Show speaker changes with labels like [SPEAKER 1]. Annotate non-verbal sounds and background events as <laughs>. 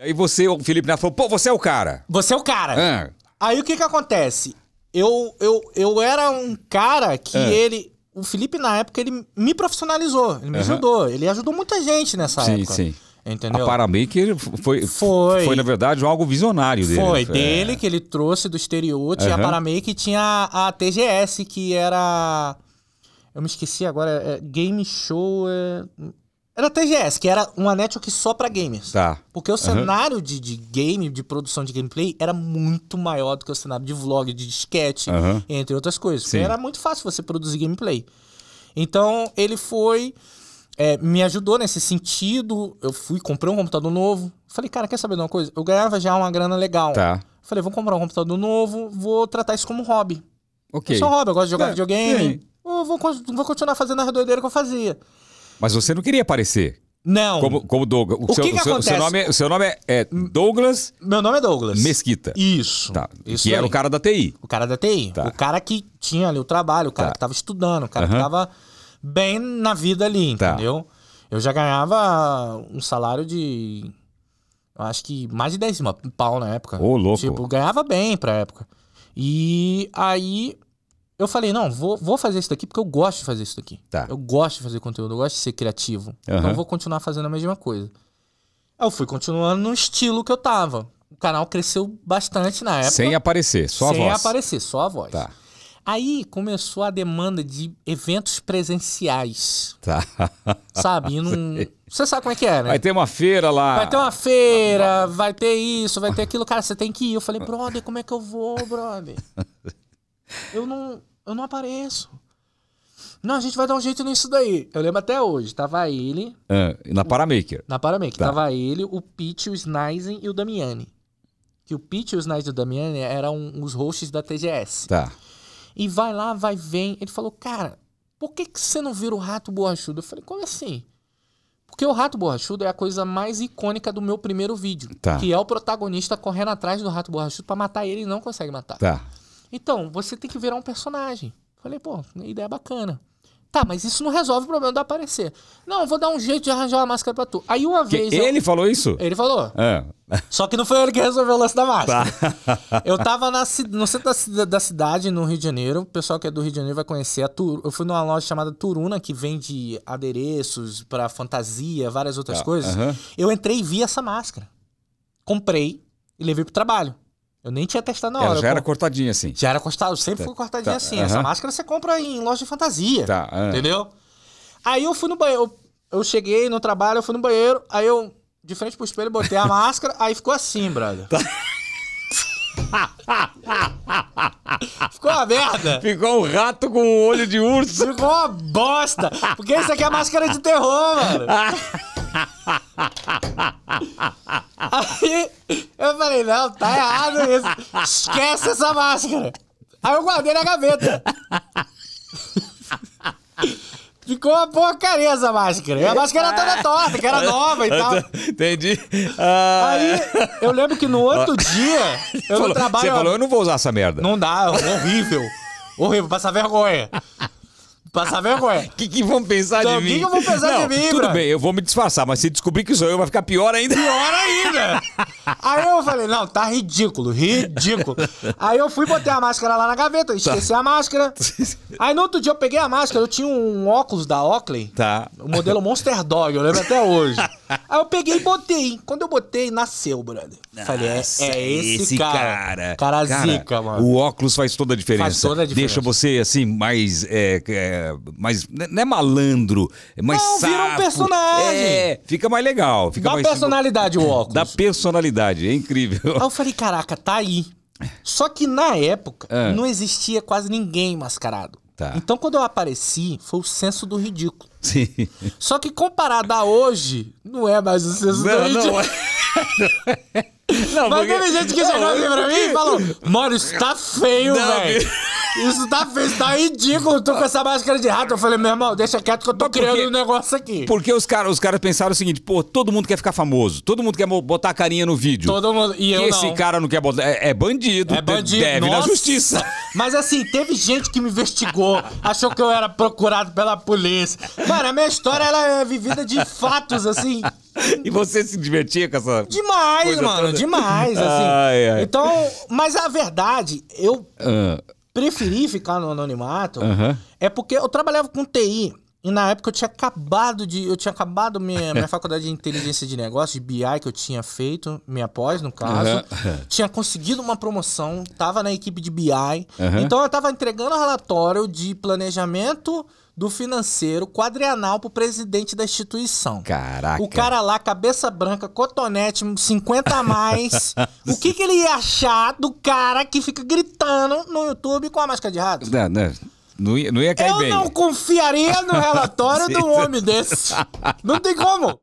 [SPEAKER 1] aí você, o Felipe Neto falou, pô, você é o cara. Você é o cara. É. Aí o que que acontece? Eu, eu, eu era um cara que é. ele... O Felipe, na época, ele me profissionalizou. Ele me uhum. ajudou. Ele ajudou muita gente nessa sim, época. Sim, sim. Entendeu? A Paramake foi, foi, foi, na verdade, algo visionário dele. Foi, é. dele é. que ele trouxe do exterior. Tinha para a Paramake tinha a TGS, que era... Eu me esqueci agora, é Game Show. É... Era TGS, que era uma network só pra gamers. Tá. Porque o uhum. cenário de, de game, de produção de gameplay, era muito maior do que o cenário de vlog, de disquete, uhum. entre outras coisas. Era muito fácil você produzir gameplay. Então, ele foi. É, me ajudou nesse sentido. Eu fui, comprei um computador novo. Falei, cara, quer saber de uma coisa? Eu ganhava já uma grana legal. Tá. Falei, vou comprar um computador novo, vou tratar isso como hobby. Ok. É só hobby, eu gosto de jogar é. videogame. Vou, vou, vou continuar fazendo as doideiras que eu fazia. Mas você não queria aparecer. Não. Como, como Douglas. O, seu, que, que seu, acontece? Seu nome, é, seu nome é, é, Douglas. Meu nome é Douglas. Mesquita. Isso. Tá. Isso que aí. era o cara da TI. O cara da TI. Tá. O cara que tinha ali o trabalho, o cara tá. que tava estudando, o cara uhum. que tava bem na vida ali, tá. entendeu? Tá. Eu já ganhava um salário de. Acho que mais de 10 pau na época. Ô, louco. Tipo, ganhava bem pra época. E aí eu falei, não, vou, vou fazer isso daqui porque eu gosto de fazer isso daqui. Tá. Eu gosto de fazer conteúdo, eu gosto de ser criativo. Uhum. Então eu vou continuar fazendo a mesma coisa. Eu fui continuando no estilo que eu tava. O canal cresceu bastante na época. Sem aparecer, só a sem voz. Sem aparecer, só a voz. Tá. Aí começou a demanda de eventos presenciais. Tá. <laughs> Sabe? Você sabe como é que é, né? Vai ter uma feira lá. Vai ter uma feira, vai ter isso, vai ter aquilo. Cara, você tem que ir. Eu falei, brother, como é que eu vou, brother? <laughs> Eu não. Eu não apareço. Não, a gente vai dar um jeito nisso daí. Eu lembro até hoje. Tava ele. É, na Paramaker. Na Paramaker. Tá. Tava ele, o Pete, o Snizen e o Damiani. Que o Pete, o Snizen e o Damiani eram os hosts da TGS. Tá. E vai lá, vai, vem. Ele falou, cara, por que, que você não vira o rato borrachudo? Eu falei, como assim? Porque o rato borrachudo é a coisa mais icônica do meu primeiro vídeo. Tá. Que é o protagonista correndo atrás do rato borrachudo para matar ele e não consegue matar. Tá. Então, você tem que virar um personagem. Falei, pô, ideia bacana. Tá, mas isso não resolve o problema do aparecer. Não, eu vou dar um jeito de arranjar uma máscara pra tu. Aí uma que vez. Ele eu... falou isso? Ele falou. É. Só que não foi ele que resolveu o lance da máscara. Tá. Eu tava na, no centro da, da, cidade, no Rio de Janeiro. O pessoal que é do Rio de Janeiro vai conhecer. a Tur... Eu fui numa loja chamada Turuna, que vende adereços pra fantasia, várias outras tá. coisas. Uhum. Eu entrei e vi essa máscara. Comprei e levei pro trabalho. Eu nem tinha testado na hora. Ela já era cortadinha assim. Já era cortado, sempre tá, foi cortadinha tá, assim. Uh -huh. Essa máscara você compra em loja de fantasia. Tá, uh é. -huh. Entendeu? Aí eu fui no banheiro. Eu, cheguei no trabalho, eu fui no banheiro, aí eu, de frente pro espelho, botei a <laughs> máscara, aí ficou assim, brother. Tá. <laughs> Ficou uma merda. Ficou um rato com um olho de urso. Ficou uma bosta. Porque isso aqui é máscara de terror, mano. <laughs> Aí falei, não, tá errado isso. Esquece essa máscara. Aí eu guardei na gaveta. Ficou uma porcaria essa máscara. a máscara era toda torta, que era ah. nova e tal. Entendi. Ah. Aí, eu lembro que no outro ah. dia, <laughs> eu falou, no trabalho... Você falou, eu não vou usar essa merda. Não dá, é horrível. horrível, passar vergonha. Passar vergonha. O que, que vão pensar então, de mim? O que vão pensar não, de mim, Tudo bro? bem, eu vou me disfarçar, mas se descobrir que sou eu, vai ficar pior ainda. Pior ainda! Aí eu falei, não, tá ridículo, ridículo. Aí eu fui botei a máscara lá na gaveta, esqueci tá. a máscara. Aí no outro dia eu peguei a máscara, eu tinha um óculos da Oakley. Tá. O modelo Monster Dog, eu lembro até hoje. Aí eu peguei e botei. Quando eu botei, nasceu, brother. É, Nossa, falei, é, é esse, esse, cara. Cara, cara, cara zica, mano. O óculos faz toda a diferença. Faz toda a diferença. Deixa você, assim, mais. É, é, mais né, não é malandro, é mais. Não, sapo. vira um personagem. É, fica mais legal. Fica Dá mais personalidade o óculos. Dá personalidade personalidade, é incrível. Aí eu falei, caraca, tá aí. Só que na época ah. não existia quase ninguém mascarado. Tá. Então quando eu apareci, foi o senso do ridículo. Sim. Só que comparado a hoje, não é mais o senso não, do ridículo. Não, não. É. <laughs> não Mas porque... teve gente que chegou aqui assim pra mim e falou: Mano, está feio, velho. Isso tá feio, tá ridículo. Tô com essa máscara de rato. Eu falei, meu irmão, deixa quieto que eu tô porque, criando um negócio aqui. Porque os caras os cara pensaram o seguinte: pô, todo mundo quer ficar famoso. Todo mundo quer botar a carinha no vídeo. Todo mundo. E, e eu esse não. cara não quer botar. É, é bandido. É bandido. Deve Nossa. na justiça. <laughs> Mas assim, teve gente que me investigou. achou que eu era procurado pela polícia. Mano, a minha história ela é vivida de fatos, assim. <laughs> E você se divertia com essa. Demais, mano, toda? demais. Assim. Ai, ai. Então, mas a verdade, eu. Uh preferi ficar no anonimato uhum. é porque eu trabalhava com TI. E na época eu tinha acabado de. Eu tinha acabado minha, minha <laughs> faculdade de inteligência de negócios, de BI que eu tinha feito, minha pós, no caso. Uhum. Tinha conseguido uma promoção, tava na equipe de BI. Uhum. Então eu tava entregando relatório de planejamento do financeiro quadrianal pro presidente da instituição. Caraca. O cara lá, cabeça branca, cotonete, 50 a mais. <laughs> o que, que ele ia achar do cara que fica gritando no YouTube com a máscara de rato? Não, não. Não ia, não ia cair Eu bem. Eu não confiaria no <laughs> relatório de um homem desse. <laughs> Não tem como.